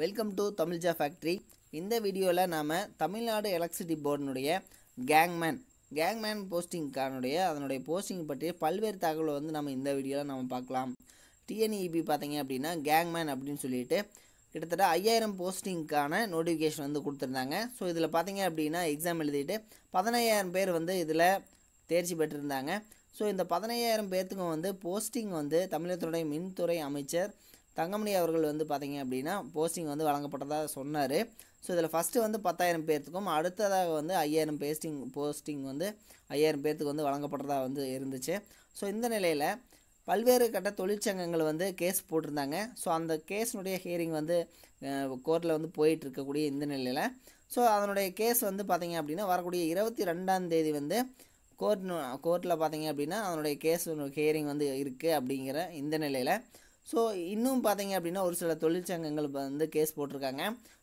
welcome to தமிழ்ஜா factory இந்த வீடியோவில் நாம் தமிழ்நாடு எலக்ட்ரிசிட்டி போர்டினுடைய கேங்மேன் கேங்மேன் போஸ்டிங்கானுடைய அதனுடைய போஸ்டிங் பற்றிய பல்வேறு தகவலை வந்து நம்ம இந்த வீடியோவில் நம்ம பார்க்கலாம் டிஎன்இபி e பார்த்தீங்க அப்படின்னா கேங்மேன் அப்படின்னு சொல்லிட்டு கிட்டத்தட்ட ஐயாயிரம் போஸ்டிங்க்கான நோட்டிஃபிகேஷன் வந்து கொடுத்துருந்தாங்க ஸோ இதில் பார்த்தீங்க அப்படின்னா எக்ஸாம் எழுதிட்டு பதினையாயிரம் பேர் வந்து இதில் தேர்ச்சி பெற்றிருந்தாங்க ஸோ இந்த பதினையாயிரம் பேர்த்துக்கும் வந்து போஸ்டிங் வந்து தமிழகத்துடைய மின்துறை அமைச்சர் தங்கமணி அவர்கள் வந்து பார்த்திங்க அப்படின்னா போஸ்டிங் வந்து வழங்கப்பட்டதாக சொன்னார் ஸோ இதில் ஃபஸ்ட்டு வந்து பத்தாயிரம் பேர்த்துக்கும் அடுத்ததாக வந்து ஐயாயிரம் பேஸ்டிங் போஸ்டிங் வந்து ஐயாயிரம் பேர்த்துக்கு வந்து வழங்கப்பட்டதாக வந்து இருந்துச்சு ஸோ இந்த நிலையில் பல்வேறு கட்ட தொழிற்சங்கங்கள் வந்து கேஸ் போட்டிருந்தாங்க ஸோ அந்த கேஸினுடைய ஹியரிங் வந்து கோர்ட்டில் வந்து போயிட்டு இருக்கக்கூடிய இந்த நிலையில் ஸோ அதனுடைய கேஸ் வந்து பார்த்திங்க அப்படின்னா வரக்கூடிய இருபத்தி ரெண்டாம் தேதி வந்து கோர்ட் கோர்ட்டில் பார்த்திங்க அப்படின்னா அதனுடைய கேஸ் ஹியரிங் வந்து இருக்குது அப்படிங்கிற இந்த நிலையில் ஸோ இன்னும் பார்த்தீங்க அப்படின்னா ஒரு சில தொழிற்சங்கங்கள் வந்து கேஸ் போட்டிருக்காங்க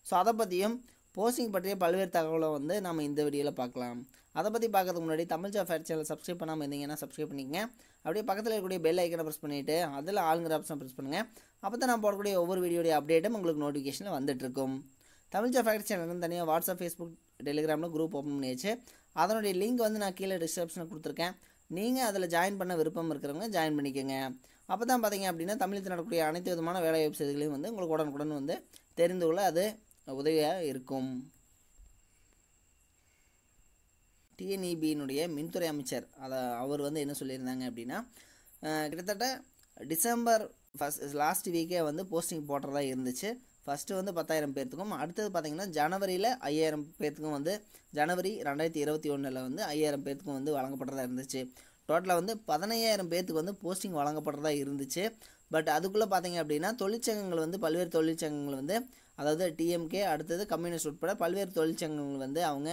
ஸோ அதை பற்றியும் போஸ்டிங் பற்றிய பல்வேறு தகவலை வந்து நம்ம இந்த வீடியோவில் பார்க்கலாம் அதை பற்றி பார்க்கறதுக்கு முன்னாடி தமிழ் ஃபேர் சேனல் சப்ஸ்கிரைப் பண்ணாமல் இருந்தீங்கன்னா சப்ஸ்கிரைப் பண்ணிக்கோங்க அப்படியே பக்கத்தில் இருக்கக்கூடிய பெல் ஐக்கனை ப்ரெஸ் பண்ணிவிட்டு அதில் ஆளுங்கிற ஆப்ஷன் ப்ரெஸ் பண்ணுங்கள் அப்போ தான் நான் போடக்கூடிய ஒவ்வொரு வீடியோடைய அப்டேட்டும் உங்களுக்கு நோட்டிஃபிகேஷனில் வந்துட்டுருக்கும் தமிழ் ஃபேக்ட் சேனல் தனியாக வாட்ஸ்அப் ஃபேஸ்புக் டெலிகிராமில் குரூப் ஓப்பன் பண்ணியாச்சு அதனுடைய லிங்க் வந்து நான் கீழே டிஸ்கிரிப்ஷனில் கொடுத்துருக்கேன் நீங்கள் அதில் ஜாயின் பண்ண விருப்பம் இருக்கிறவங்க ஜாயின் பண்ணிக்கோங்க அப்போ தான் பார்த்திங்க அப்படின்னா தமிழத்தில் நடக்கக்கூடிய அனைத்து விதமான வேலை வாய்ப்பு செய்திகளையும் வந்து உங்களுக்கு உடனுக்குடன் வந்து தெரிந்து கொள்ள அது உதவியாக இருக்கும் டிஎன்இபியினுடைய e மின்துறை அமைச்சர் அதை அவர் வந்து என்ன சொல்லியிருந்தாங்க அப்படின்னா கிட்டத்தட்ட டிசம்பர் ஃபஸ்ட் லாஸ்ட் வீக்கே வந்து போஸ்டிங் போடுறதா இருந்துச்சு ஃபஸ்ட்டு வந்து பத்தாயிரம் பேர்த்துக்கும் அடுத்தது பார்த்திங்கன்னா ஜனவரியில் ஐயாயிரம் பேர்த்துக்கும் வந்து ஜனவரி ரெண்டாயிரத்தி இருபத்தி ஒன்றில் வந்து ஐயாயிரம் பேர்த்துக்கும் வந்து வழங்கப்படுறதா இருந்துச்சு டோட்டலாக வந்து பதினையாயிரம் பேர்த்துக்கு வந்து போஸ்டிங் வழங்கப்படுறதா இருந்துச்சு பட் அதுக்குள்ளே பார்த்தீங்க அப்படின்னா தொழிற்சங்கங்கள் வந்து பல்வேறு தொழிற்சங்கங்கள் வந்து அதாவது டிஎம்கே அடுத்தது கம்யூனிஸ்ட் உட்பட பல்வேறு தொழிற்சங்கங்கள் வந்து அவங்க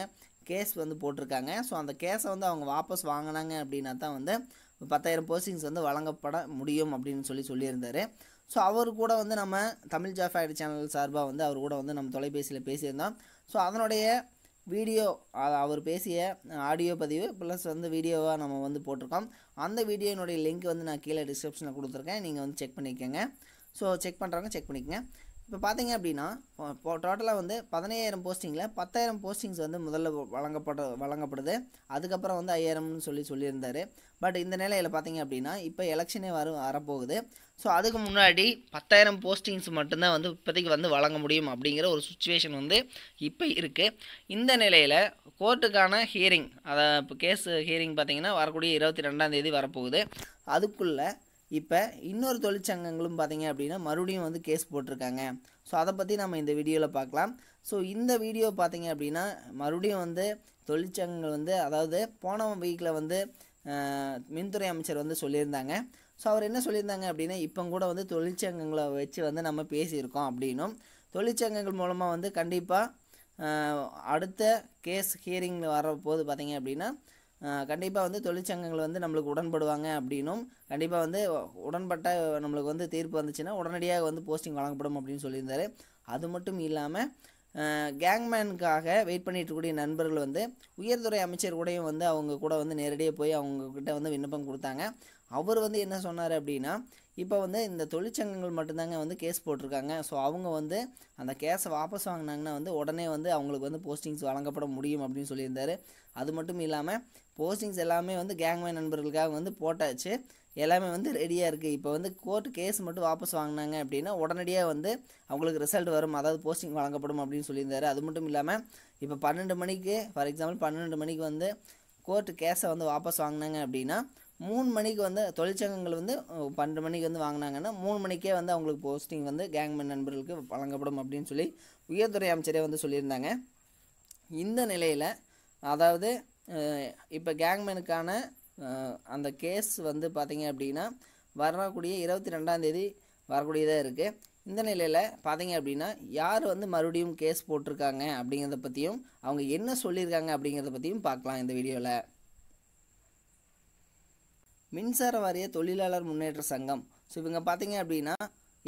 கேஸ் வந்து போட்டிருக்காங்க ஸோ அந்த கேஸை வந்து அவங்க வாபஸ் வாங்கினாங்க அப்படின்னா தான் வந்து பத்தாயிரம் போஸ்டிங்ஸ் வந்து வழங்கப்பட முடியும் அப்படின்னு சொல்லி சொல்லியிருந்தார் ஸோ அவர் கூட வந்து நம்ம தமிழ் ஜாஃபாய்டு சேனல் சார்பாக வந்து அவர் கூட வந்து நம்ம தொலைபேசியில் பேசியிருந்தோம் ஸோ அதனுடைய வீடியோ அவர் பேசிய ஆடியோ பதிவு ப்ளஸ் வந்து வீடியோவாக நம்ம வந்து போட்டிருக்கோம் அந்த வீடியோனுடைய லிங்க் வந்து நான் கீழே டிஸ்கிரிப்ஷனில் கொடுத்துருக்கேன் நீங்கள் வந்து செக் பண்ணிக்கோங்க ஸோ செக் பண்ணுறவங்க செக் பண்ணிக்கோங்க இப்போ பார்த்தீங்க அப்படின்னா இப்போ டோட்டலாக வந்து பதினையாயிரம் போஸ்டிங்கில் பத்தாயிரம் போஸ்டிங்ஸ் வந்து முதல்ல வழங்கப்பட வழங்கப்படுது அதுக்கப்புறம் வந்து ஐயாயிரம்னு சொல்லி சொல்லியிருந்தார் பட் இந்த நிலையில் பார்த்தீங்க அப்படின்னா இப்போ எலெக்ஷனே வர வரப்போகுது ஸோ அதுக்கு முன்னாடி பத்தாயிரம் போஸ்டிங்ஸ் மட்டும்தான் வந்து இப்போதைக்கு வந்து வழங்க முடியும் அப்படிங்கிற ஒரு சுச்சுவேஷன் வந்து இப்போ இருக்குது இந்த நிலையில் கோர்ட்டுக்கான ஹியரிங் அதை இப்போ கேஸ் ஹியரிங் பார்த்தீங்கன்னா வரக்கூடிய இருபத்தி ரெண்டாந்தேதி வரப்போகுது அதுக்குள்ளே இப்போ இன்னொரு தொழிற்சங்கங்களும் பார்த்தீங்க அப்படின்னா மறுபடியும் வந்து கேஸ் போட்டிருக்காங்க ஸோ அதை பற்றி நம்ம இந்த வீடியோவில் பார்க்கலாம் ஸோ இந்த வீடியோ பார்த்தீங்க அப்படின்னா மறுபடியும் வந்து தொழிற்சங்கங்கள் வந்து அதாவது போன வீக்கில் வந்து மின்துறை அமைச்சர் வந்து சொல்லியிருந்தாங்க ஸோ அவர் என்ன சொல்லியிருந்தாங்க அப்படின்னா இப்போ கூட வந்து தொழிற்சங்கங்களை வச்சு வந்து நம்ம பேசியிருக்கோம் அப்படின்னும் தொழிற்சங்கங்கள் மூலமாக வந்து கண்டிப்பாக அடுத்த கேஸ் ஹியரிங் வர போது பார்த்திங்க அப்படின்னா கண்டிப்பாக வந்து தொழிற்சங்கங்கள் வந்து நம்மளுக்கு உடன்படுவாங்க அப்படின்னும் கண்டிப்பாக வந்து உடன்பட்ட நம்மளுக்கு வந்து தீர்ப்பு வந்துச்சுன்னா உடனடியாக வந்து போஸ்டிங் வழங்கப்படும் அப்படின்னு சொல்லியிருந்தார் அது மட்டும் இல்லாமல் கேங்மேனுக்காக வெயிட் பண்ணிட்டு இருக்கக்கூடிய நண்பர்கள் வந்து உயர்துறை அமைச்சர் கூடயும் வந்து அவங்க கூட வந்து நேரடியாக போய் அவங்கக்கிட்ட வந்து விண்ணப்பம் கொடுத்தாங்க அவர் வந்து என்ன சொன்னார் அப்படின்னா இப்போ வந்து இந்த தொழிற்சங்கங்கள் மட்டும்தாங்க வந்து கேஸ் போட்டிருக்காங்க ஸோ அவங்க வந்து அந்த கேஸை வாபஸ் வாங்கினாங்கன்னா வந்து உடனே வந்து அவங்களுக்கு வந்து போஸ்டிங்ஸ் வழங்கப்பட முடியும் அப்படின்னு சொல்லியிருந்தார் அது மட்டும் இல்லாமல் போஸ்டிங்ஸ் எல்லாமே வந்து கேங்வே நண்பர்களுக்காக வந்து போட்டாச்சு எல்லாமே வந்து ரெடியாக இருக்குது இப்போ வந்து கோர்ட் கேஸ் மட்டும் வாபஸ் வாங்கினாங்க அப்படின்னா உடனடியாக வந்து அவங்களுக்கு ரிசல்ட் வரும் அதாவது போஸ்டிங் வழங்கப்படும் அப்படின்னு சொல்லியிருந்தாரு அது மட்டும் இல்லாமல் இப்போ பன்னெண்டு மணிக்கு ஃபார் எக்ஸாம்பிள் பன்னெண்டு மணிக்கு வந்து கோர்ட்டு கேஸை வந்து வாபஸ் வாங்கினாங்க அப்படின்னா மூணு மணிக்கு வந்து தொழிற்சங்கங்கள் வந்து பன்னெண்டு மணிக்கு வந்து வாங்கினாங்கன்னா மூணு மணிக்கே வந்து அவங்களுக்கு போஸ்டிங் வந்து கேங்மேன் நண்பர்களுக்கு வழங்கப்படும் அப்படின்னு சொல்லி உயர்துறை அமைச்சரே வந்து சொல்லியிருந்தாங்க இந்த நிலையில் அதாவது இப்போ கேங்மேனுக்கான அந்த கேஸ் வந்து பார்த்திங்க அப்படின்னா வரக்கூடிய இருபத்தி ரெண்டாந்தேதி வரக்கூடியதாக இருக்குது இந்த நிலையில் பார்த்தீங்க அப்படின்னா யார் வந்து மறுபடியும் கேஸ் போட்டிருக்காங்க அப்படிங்கிறத பற்றியும் அவங்க என்ன சொல்லியிருக்காங்க அப்படிங்கிறத பற்றியும் பார்க்கலாம் இந்த வீடியோவில் மின்சார வாரிய தொழிலாளர் முன்னேற்ற சங்கம் ஸோ இவங்க பார்த்தீங்க அப்படின்னா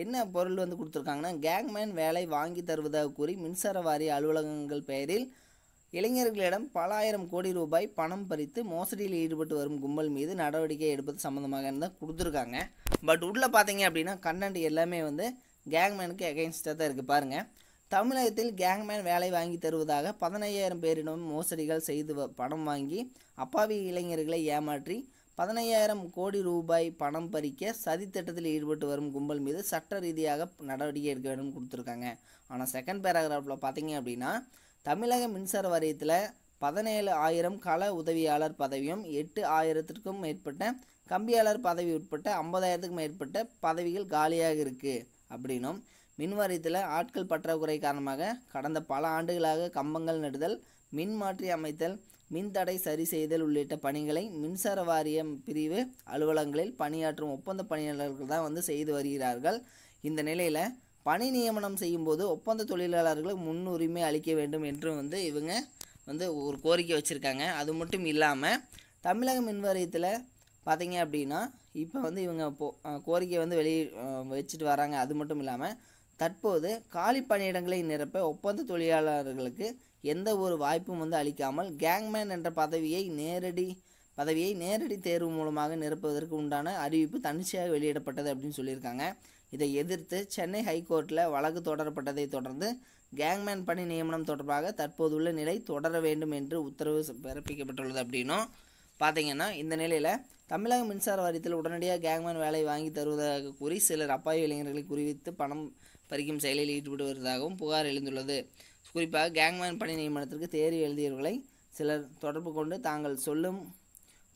என்ன பொருள் வந்து கொடுத்துருக்காங்கன்னா கேங்மேன் வேலை வாங்கி தருவதாக கூறி மின்சார வாரிய அலுவலகங்கள் பெயரில் இளைஞர்களிடம் பல ஆயிரம் கோடி ரூபாய் பணம் பறித்து மோசடியில் ஈடுபட்டு வரும் கும்பல் மீது நடவடிக்கை எடுப்பது சம்மந்தமாக இருந்தால் கொடுத்துருக்காங்க பட் உள்ளே பார்த்தீங்க அப்படின்னா கண்டென்ட் எல்லாமே வந்து கேங்மேனுக்கு எகெயின்ஸ்டாக தான் இருக்குது பாருங்கள் தமிழகத்தில் கேங்மேன் வேலை வாங்கி தருவதாக பதினையாயிரம் பேரிடம் மோசடிகள் செய்து பணம் வாங்கி அப்பாவி இளைஞர்களை ஏமாற்றி பதினையாயிரம் கோடி ரூபாய் பணம் பறிக்க சதித்திட்டத்தில் ஈடுபட்டு வரும் கும்பல் மீது சட்ட ரீதியாக நடவடிக்கை எடுக்க வேண்டும் கொடுத்துருக்காங்க ஆனால் செகண்ட் பேராகிராஃபில் பார்த்தீங்க அப்படின்னா தமிழக மின்சார வாரியத்தில் பதினேழு ஆயிரம் கள உதவியாளர் பதவியும் எட்டு ஆயிரத்திற்கும் மேற்பட்ட கம்பியாளர் பதவி உட்பட்ட ஐம்பதாயிரத்துக்கும் மேற்பட்ட பதவிகள் காலியாக இருக்குது அப்படின்னும் மின்வாரியத்தில் ஆட்கள் பற்றாக்குறை காரணமாக கடந்த பல ஆண்டுகளாக கம்பங்கள் நடுதல் மின் மாற்றி அமைத்தல் மின்தடை சரி செய்தல் உள்ளிட்ட பணிகளை மின்சார வாரியம் பிரிவு அலுவலகங்களில் பணியாற்றும் ஒப்பந்த பணியாளர்கள் தான் வந்து செய்து வருகிறார்கள் இந்த நிலையில் பணி நியமனம் செய்யும்போது ஒப்பந்த தொழிலாளர்களுக்கு முன்னுரிமை அளிக்க வேண்டும் என்றும் வந்து இவங்க வந்து ஒரு கோரிக்கை வச்சுருக்காங்க அது மட்டும் இல்லாமல் தமிழக மின்வாரியத்தில் பார்த்தீங்க அப்படின்னா இப்போ வந்து இவங்க கோரிக்கை வந்து வெளியே வச்சுட்டு வராங்க அது மட்டும் இல்லாமல் தற்போது காலி பணியிடங்களை நிரப்ப ஒப்பந்த தொழிலாளர்களுக்கு எந்த ஒரு வாய்ப்பும் வந்து அளிக்காமல் கேங்மேன் என்ற பதவியை நேரடி பதவியை நேரடி தேர்வு மூலமாக நிரப்புவதற்கு உண்டான அறிவிப்பு தன்னிச்சையாக வெளியிடப்பட்டது அப்படின்னு சொல்லியிருக்காங்க இதை எதிர்த்து சென்னை ஹைகோர்ட்டில் வழக்கு தொடரப்பட்டதை தொடர்ந்து கேங்மேன் பணி நியமனம் தொடர்பாக தற்போதுள்ள நிலை தொடர வேண்டும் என்று உத்தரவு பிறப்பிக்கப்பட்டுள்ளது அப்படின்னும் பார்த்தீங்கன்னா இந்த நிலையில் தமிழக மின்சார வாரியத்தில் உடனடியாக கேங்மேன் வேலை வாங்கி தருவதாக கூறி சிலர் அப்பாவி இளைஞர்களை குறிவித்து பணம் பறிக்கும் செயலில் ஈடுபட்டு வருவதாகவும் புகார் எழுந்துள்ளது குறிப்பாக கேங்மேன் பணி நியமனத்திற்கு தேர்வு எழுதியவர்களை சிலர் தொடர்பு கொண்டு தாங்கள் சொல்லும்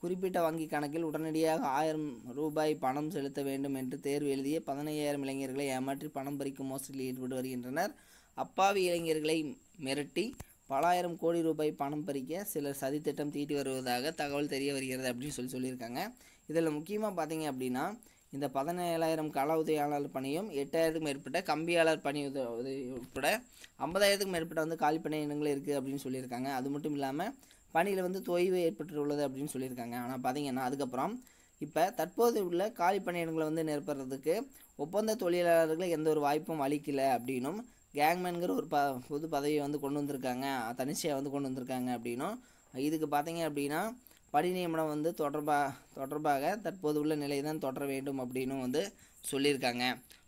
குறிப்பிட்ட வங்கி கணக்கில் உடனடியாக ஆயிரம் ரூபாய் பணம் செலுத்த வேண்டும் என்று தேர்வு எழுதிய பதினையாயிரம் இளைஞர்களை ஏமாற்றி பணம் பறிக்கும் மோசடியில் ஈடுபட்டு வருகின்றனர் அப்பாவி இளைஞர்களை மிரட்டி பல ஆயிரம் கோடி ரூபாய் பணம் பறிக்க சிலர் சதித்திட்டம் தீட்டி வருவதாக தகவல் தெரிய வருகிறது அப்படின்னு சொல்லி சொல்லியிருக்காங்க இதில் முக்கியமாக பார்த்தீங்க அப்படின்னா இந்த பதினேழாயிரம் கால உதவியாளர் பணியும் எட்டாயிரத்துக்கும் மேற்பட்ட கம்பியாளர் பணி உதவி உட்பட ஐம்பதாயிரத்துக்கும் மேற்பட்ட வந்து காலி இனங்கள் இருக்குது அப்படின்னு சொல்லியிருக்காங்க அது மட்டும் இல்லாமல் பணியில் வந்து தொய்வு ஏற்பட்டுள்ளது அப்படின்னு சொல்லியிருக்காங்க ஆனால் பார்த்தீங்கன்னா அதுக்கப்புறம் இப்போ தற்போது உள்ள காலி பணியிடங்களை வந்து நிரப்புறதுக்கு ஒப்பந்த தொழிலாளர்களுக்கு எந்த ஒரு வாய்ப்பும் அளிக்கல அப்படின்னும் கேங்மேன்கிற ஒரு ப பொது பதவியை வந்து கொண்டு வந்திருக்காங்க தனிச்சையாக வந்து கொண்டு வந்திருக்காங்க அப்படின்னும் இதுக்கு பார்த்தீங்க அப்படின்னா நியமனம் வந்து தொடர்பாக தொடர்பாக தற்போது உள்ள நிலை தான் தொடர வேண்டும் அப்படின்னு வந்து சொல்லியிருக்காங்க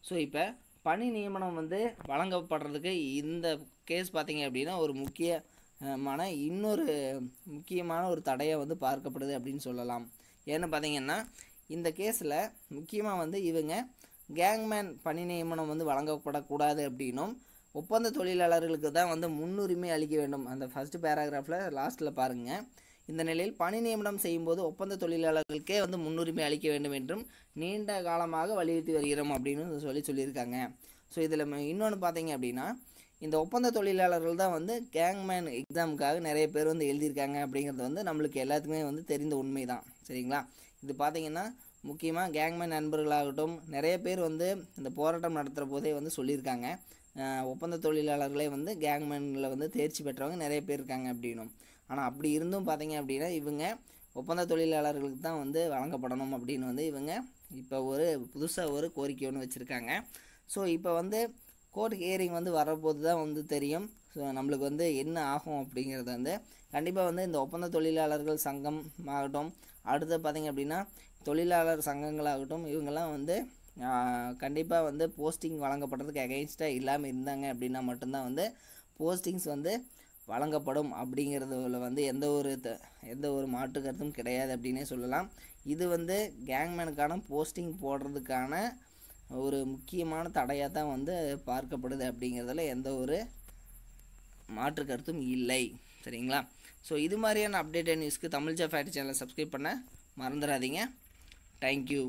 ஸோ இப்போ பணி நியமனம் வந்து வழங்கப்படுறதுக்கு இந்த கேஸ் பார்த்திங்க அப்படின்னா ஒரு முக்கியமான இன்னொரு முக்கியமான ஒரு தடையை வந்து பார்க்கப்படுது அப்படின்னு சொல்லலாம் ஏன்னு பார்த்திங்கன்னா இந்த கேஸில் முக்கியமாக வந்து இவங்க கேங்மேன் பணி நியமனம் வந்து வழங்கப்படக்கூடாது அப்படின்னும் ஒப்பந்த தொழிலாளர்களுக்கு தான் வந்து முன்னுரிமை அளிக்க வேண்டும் அந்த ஃபஸ்ட்டு பேராகிராஃபில் லாஸ்ட்டில் பாருங்கள் இந்த நிலையில் பணி நியமனம் செய்யும்போது ஒப்பந்த தொழிலாளர்களுக்கே வந்து முன்னுரிமை அளிக்க வேண்டும் என்றும் நீண்ட காலமாக வலியுறுத்தி வருகிறோம் அப்படின்னு சொல்லி சொல்லியிருக்காங்க ஸோ இதில் இன்னொன்று பார்த்தீங்க அப்படின்னா இந்த ஒப்பந்த தொழிலாளர்கள் தான் வந்து கேங்மேன் எக்ஸாமுக்காக நிறைய பேர் வந்து எழுதியிருக்காங்க அப்படிங்கிறது வந்து நம்மளுக்கு எல்லாத்துக்குமே வந்து தெரிந்த உண்மை தான் சரிங்களா இது பார்த்திங்கன்னா முக்கியமாக கேங்மேன் நண்பர்களாகட்டும் நிறைய பேர் வந்து இந்த போராட்டம் நடத்துகிற போதே வந்து சொல்லியிருக்காங்க ஒப்பந்த தொழிலாளர்களே வந்து கேங்மேனில் வந்து தேர்ச்சி பெற்றவங்க நிறைய பேர் இருக்காங்க அப்படின்னும் ஆனால் அப்படி இருந்தும் பார்த்தீங்க அப்படின்னா இவங்க ஒப்பந்த தொழிலாளர்களுக்கு தான் வந்து வழங்கப்படணும் அப்படின்னு வந்து இவங்க இப்போ ஒரு புதுசாக ஒரு கோரிக்கை ஒன்று வச்சுருக்காங்க ஸோ இப்போ வந்து கோர்ட் ஹியரிங் வந்து வரப்போது தான் வந்து தெரியும் ஸோ நம்மளுக்கு வந்து என்ன ஆகும் அப்படிங்கிறது வந்து கண்டிப்பாக வந்து இந்த ஒப்பந்த தொழிலாளர்கள் சங்கம் ஆகட்டும் அடுத்து பார்த்திங்க அப்படின்னா தொழிலாளர் சங்கங்களாகட்டும் இவங்கெல்லாம் வந்து கண்டிப்பாக வந்து போஸ்டிங் வழங்கப்படுறதுக்கு அகெயின்ஸ்டாக இல்லாமல் இருந்தாங்க அப்படின்னா மட்டும்தான் வந்து போஸ்டிங்ஸ் வந்து வழங்கப்படும் அப்படிங்கிறதுல வந்து எந்த ஒரு த எந்த ஒரு மாற்று கருத்தும் கிடையாது அப்படின்னே சொல்லலாம் இது வந்து கேங்மேனுக்கான போஸ்டிங் போடுறதுக்கான ஒரு முக்கியமான தடையாக தான் வந்து பார்க்கப்படுது அப்படிங்கிறதுல எந்த ஒரு மாற்று கருத்தும் இல்லை சரிங்களா ஸோ இது மாதிரியான அப்டேட்டட் நியூஸ்க்கு தமிழ் ஜாஃப் ஃபேக்ட் சேனலை சப்ஸ்கிரைப் பண்ண மறந்துடாதீங்க தேங்க்யூ